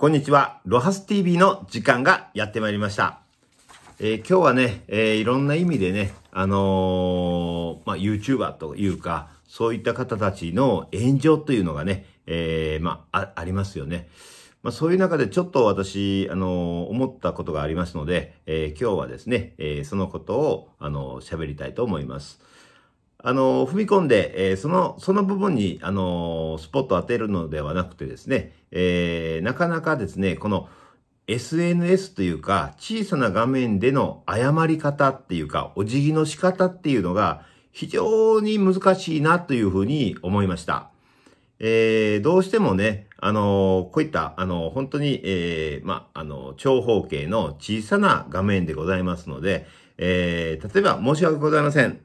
こんにちは。ロハス TV の時間がやってまいりました。えー、今日はね、えー、いろんな意味でね、あのー、まあ、YouTuber というか、そういった方たちの炎上というのがね、えまあ、ありますよね。まあ、そういう中でちょっと私、あの思ったことがありますので、え今日はですね、えそのことを、あの喋りたいと思います。あの、踏み込んで、えー、その、その部分に、あの、スポット当てるのではなくてですね、えー、なかなかですね、この SNS というか、小さな画面での誤り方っていうか、お辞儀の仕方っていうのが、非常に難しいなというふうに思いました。えー、どうしてもね、あのこういった、あの本当に、えー、ま、あの長方形の小さな画面でございますので、えー、例えば申し訳ございません。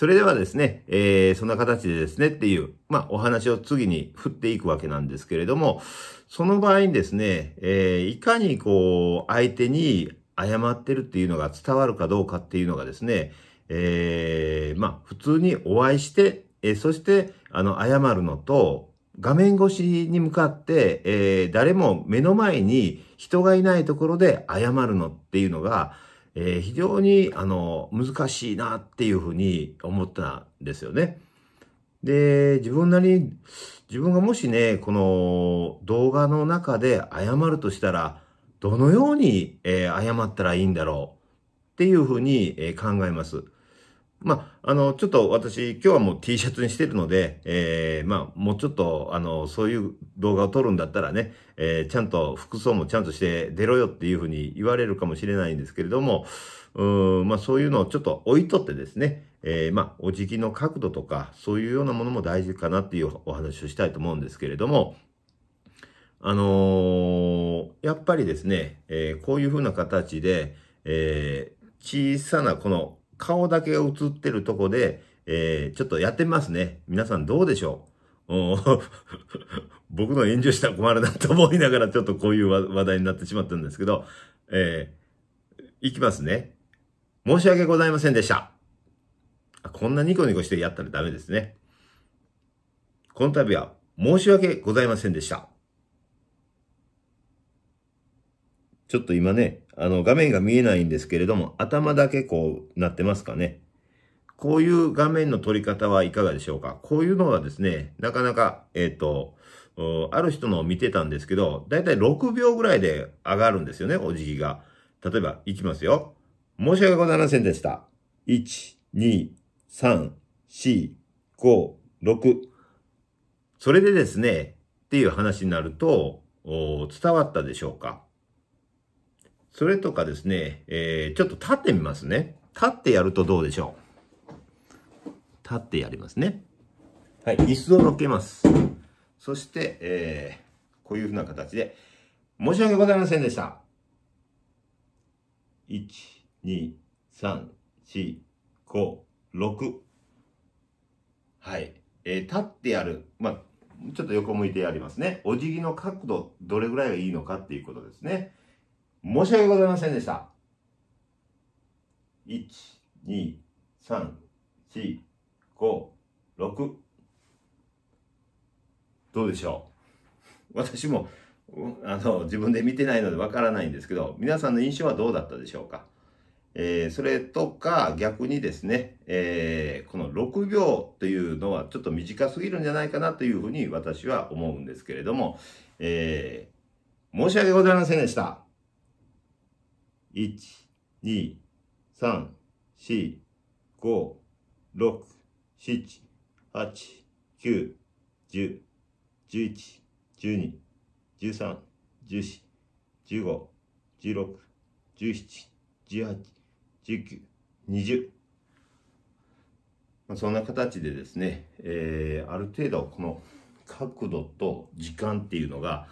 それではですね、えー、そんな形でですねっていう、まあ、お話を次に振っていくわけなんですけれども、その場合にですね、えー、いかにこう、相手に謝ってるっていうのが伝わるかどうかっていうのがですね、えー、まあ、普通にお会いして、えー、そして、あの、謝るのと、画面越しに向かって、えー、誰も目の前に人がいないところで謝るのっていうのが、えー、非常に、あの、難しいなっていうふうに思ったんですよね。で、自分なりに、自分がもしね、この動画の中で謝るとしたら、どのように、えー、謝ったらいいんだろうっていうふうに、えー、考えます。まあ、あの、ちょっと私、今日はもう T シャツにしてるので、えー、まあ、もうちょっと、あの、そういう動画を撮るんだったらね、えー、ちゃんと服装もちゃんとして出ろよっていうふうに言われるかもしれないんですけれども、うん、まあ、そういうのをちょっと置いとってですね、えー、まあ、お辞儀の角度とか、そういうようなものも大事かなっていうお話をしたいと思うんですけれども、あのー、やっぱりですね、えこういうふうな形で、え小さなこの顔だけが映ってるとこで、えー、ちょっとやってみますね。皆さんどうでしょう 僕の炎上したら困るなと思いながらちょっとこういう話題になってしまったんですけど、えー、いきますね。申し訳ございませんでした。こんなニコニコしてやったらダメですね。この度は申し訳ございませんでした。ちょっと今ね、あの画面が見えないんですけれども、頭だけこうなってますかね。こういう画面の撮り方はいかがでしょうかこういうのはですね、なかなか、えっ、ー、と、ある人のを見てたんですけど、だいたい6秒ぐらいで上がるんですよね、お辞儀が。例えば、いきますよ。申し訳ございませんでした。1、2、3、4、5、6。それでですね、っていう話になると、伝わったでしょうかそれとかですね、えー、ちょっと立ってみますね。立ってやるとどうでしょう立ってやりますね。はい、椅子を乗っけます。そして、えー、こういうふうな形で、申し訳ございませんでした。1、2、3、4、5、6。はい。えー、立ってやる。まあ、ちょっと横向いてやりますね。お辞儀の角度、どれぐらいがいいのかっていうことですね。申し訳ございませんでした。1、2、3、4、5、6。どうでしょう私も、あの、自分で見てないのでわからないんですけど、皆さんの印象はどうだったでしょうかえー、それとか逆にですね、えー、この6秒というのはちょっと短すぎるんじゃないかなというふうに私は思うんですけれども、えー、申し訳ございませんでした。1、2、3、4、5、6、7、8、9、10、11、12、13、14、15、16、17、18、19、20。まあ、そんな形でですね、えー、ある程度この角度と時間っていうのが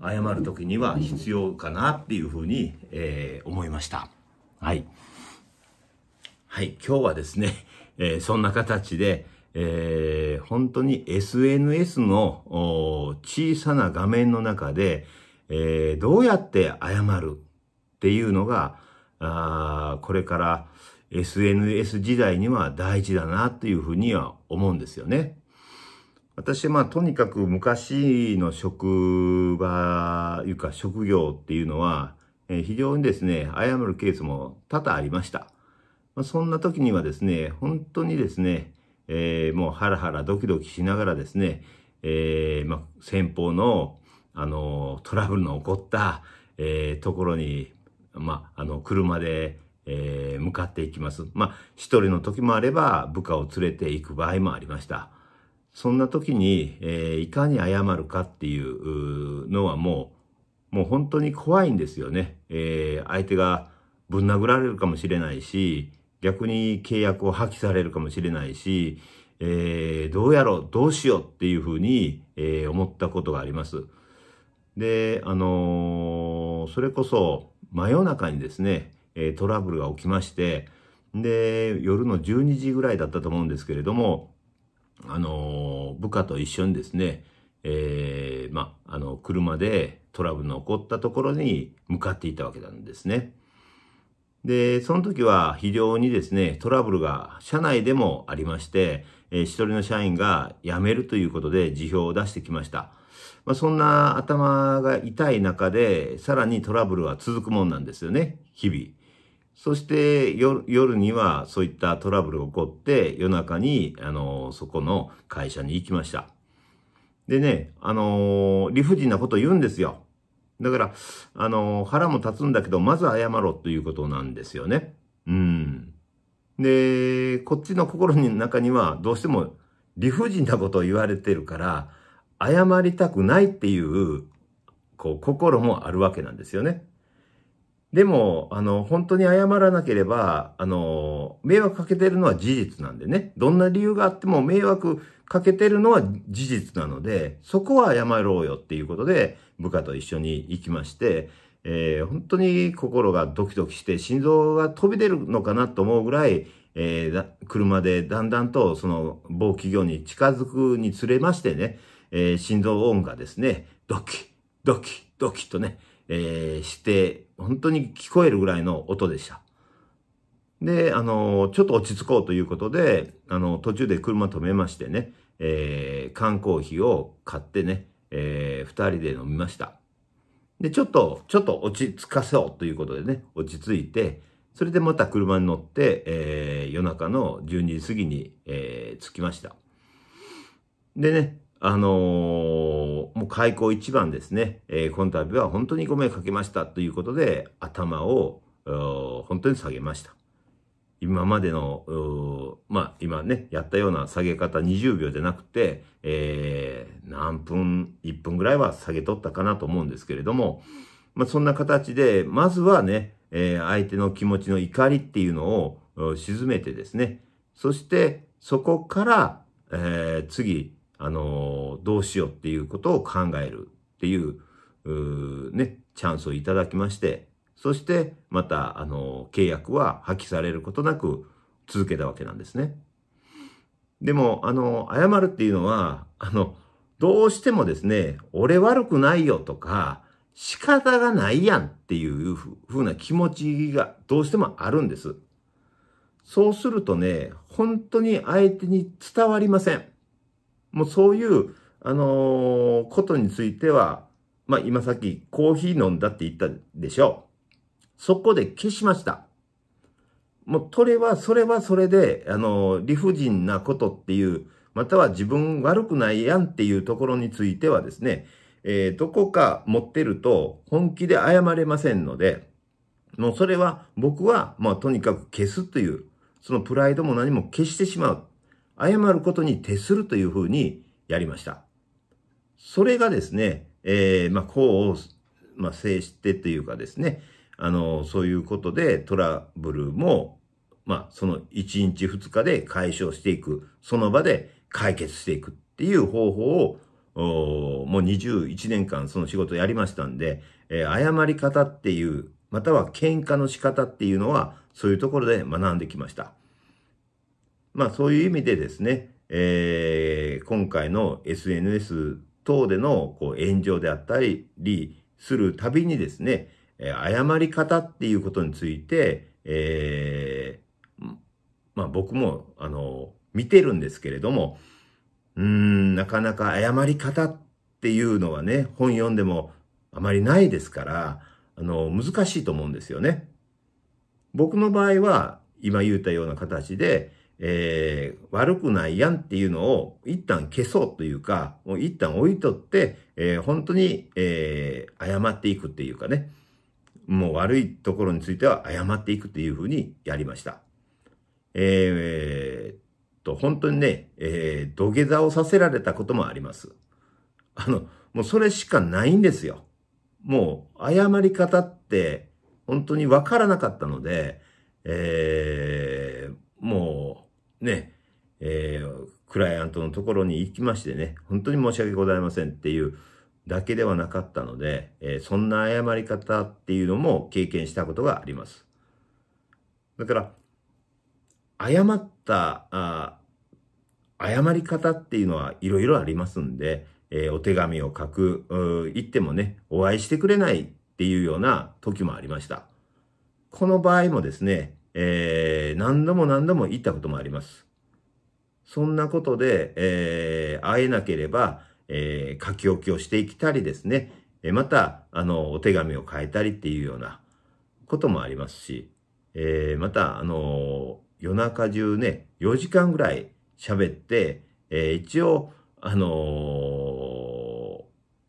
誤る時には必要かなっていうふうに、えー、思いました。はい。はい、今日はですね、えー、そんな形で、えー、本当に SNS の小さな画面の中で、えー、どうやって謝るっていうのが、あこれから SNS 時代には大事だなというふうには思うんですよね。私、まあ、とにかく昔の職場、いうか職業っていうのは、えー、非常にですね、謝るケースも多々ありました。まあ、そんな時にはですね、本当にですね、えー、もうハラハラドキドキしながらですね、えー、まあ、先方の、あの、トラブルの起こった、えー、ところに、まあ、あの、車で、えー、向かっていきます。まあ、一人の時もあれば、部下を連れて行く場合もありました。そんな時に、えー、いかに謝るかっていうのはもう、もう本当に怖いんですよね。えー、相手がぶん殴られるかもしれないし、逆に契約を破棄されるかもしれないし、えー、どうやろう、どうしようっていうふうに、え思ったことがあります。で、あのそれこそ真夜中にですね、えトラブルが起きまして、で、夜の12時ぐらいだったと思うんですけれども、あの、部下と一緒にですね、えー、まあ、あの、車でトラブルの起こったところに向かっていたわけなんですね。で、その時は非常にですね、トラブルが社内でもありまして、えー、一人の社員が辞めるということで辞表を出してきました。まあ、そんな頭が痛い中で、さらにトラブルは続くもんなんですよね、日々。そして夜夜にはそういったトラブルが起こって夜中にあのそこの会社に行きました。でね、あの理不尽なこと言うんですよ。だから、あの腹も立つんだけど、まず謝ろうということなんですよね。うん。で、こっちの心の中にはどうしても理不尽なことを言われてるから、謝りたくないっていう、こう、心もあるわけなんですよね。でも、あの、本当に謝らなければ、あの、迷惑かけてるのは事実なんでね。どんな理由があっても迷惑かけてるのは事実なので、そこは謝ろうよっていうことで、部下と一緒に行きまして、えー、本当に心がドキドキして、心臓が飛び出るのかなと思うぐらい、えー、車でだんだんとその某企業に近づくにつれましてね、えー、心臓音がですね、ドキ、ドキ、ドキとね、えー、して本当に聞こえるぐらいの音でした。で、あの、ちょっと落ち着こうということで、あの、途中で車止めましてね、えー、缶コーヒーを買ってね、えー、二人で飲みました。で、ちょっと、ちょっと落ち着かせようということでね、落ち着いて、それでまた車に乗って、えー、夜中の12時過ぎに、えー、着きました。でね、あのー、もう開口一番ですね、えー、この度は本当にご迷惑かけましたということで、頭を本当に下げました。今までの、まあ今ね、やったような下げ方20秒じゃなくて、えー、何分、1分ぐらいは下げとったかなと思うんですけれども、まあそんな形で、まずはね、えー、相手の気持ちの怒りっていうのを沈めてですね、そしてそこから、えー、次、あの、どうしようっていうことを考えるっていう、うね、チャンスをいただきまして、そしてまた、あの、契約は破棄されることなく続けたわけなんですね。でも、あの、謝るっていうのは、あの、どうしてもですね、俺悪くないよとか、仕方がないやんっていうふうな気持ちがどうしてもあるんです。そうするとね、本当に相手に伝わりません。もうそういう、あのー、ことについては、まあ今さっきコーヒー飲んだって言ったでしょそこで消しました。もう、それは、それはそれで、あのー、理不尽なことっていう、または自分悪くないやんっていうところについてはですね、えー、どこか持ってると本気で謝れませんので、もうそれは僕は、まあとにかく消すという、そのプライドも何も消してしまう。謝ることに徹するというふうにやりました。それがですね、えー、まあ、を、まあ、制してというかですね、あの、そういうことでトラブルも、まあ、その1日2日で解消していく、その場で解決していくっていう方法を、もう21年間その仕事やりましたんで、えー、謝り方っていう、または喧嘩の仕方っていうのは、そういうところで学んできました。まあそういう意味でですね、えー、今回の SNS 等でのこう炎上であったりするたびにですね、え誤り方っていうことについて、えー、まあ僕も、あの、見てるんですけれども、うん、なかなか誤り方っていうのはね、本読んでもあまりないですから、あの、難しいと思うんですよね。僕の場合は、今言ったような形で、えー、悪くないやんっていうのを一旦消そうというか、もう一旦置いとって、えー、本当に、えー、謝っていくっていうかね、もう悪いところについては謝っていくっていうふうにやりました。えー、と、本当にね、えー、土下座をさせられたこともあります。あの、もうそれしかないんですよ。もう、謝り方って、本当にわからなかったので、えー、もう、ね、えー、クライアントのところに行きましてね、本当に申し訳ございませんっていうだけではなかったので、えー、そんな謝り方っていうのも経験したことがあります。だから、誤ったあ謝り方っていうのはいろいろありますんで、えー、お手紙を書く、言ってもね、お会いしてくれないっていうような時もありました。この場合もですね、えー、何度も何度も行ったこともあります。そんなことで、えー、会えなければ、えー、書き置きをしてきたりですね、えまた、あの、お手紙を変えたりっていうようなこともありますし、えまた、あの、夜中中ね、4時間ぐらい喋って、え一応、あの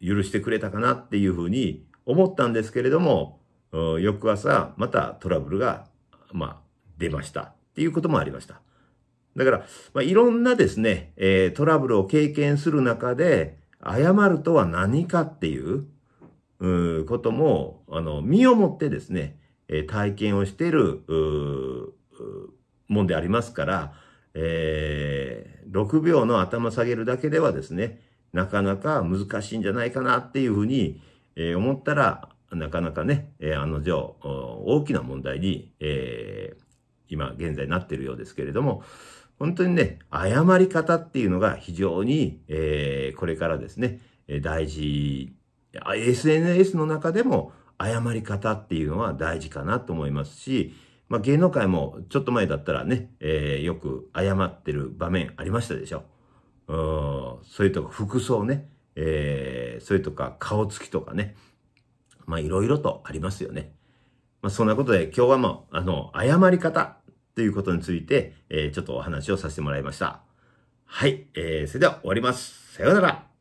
許してくれたかなっていうふうに思ったんですけれども、翌朝、またトラブルがまあ、出ましたっていうこともありました。だから、まあ、いろんなですね、えー、トラブルを経験する中で、謝るとは何かっていう、うことも、あの、身をもってですね、えー、体験をしている、もんでありますから、えー、6秒の頭下げるだけではですね、なかなか難しいんじゃないかなっていうふうに、えー、思ったら、なかなかね、えー、あの定、大きな問題に、えー、今現在なってるようですけれども、本当にね、謝り方っていうのが非常に、えー、これからですね、大事、SNS の中でも謝り方っていうのは大事かなと思いますし、まあ、芸能界もちょっと前だったらね、えー、よく謝ってる場面ありましたでしょ。うん、それとか服装ね、えー、それとか顔つきとかね、まあいろいろとありますよね。まあそんなことで今日はもう、あの、謝り方ということについて、えー、ちょっとお話をさせてもらいました。はい、えー、それでは終わります。さようなら。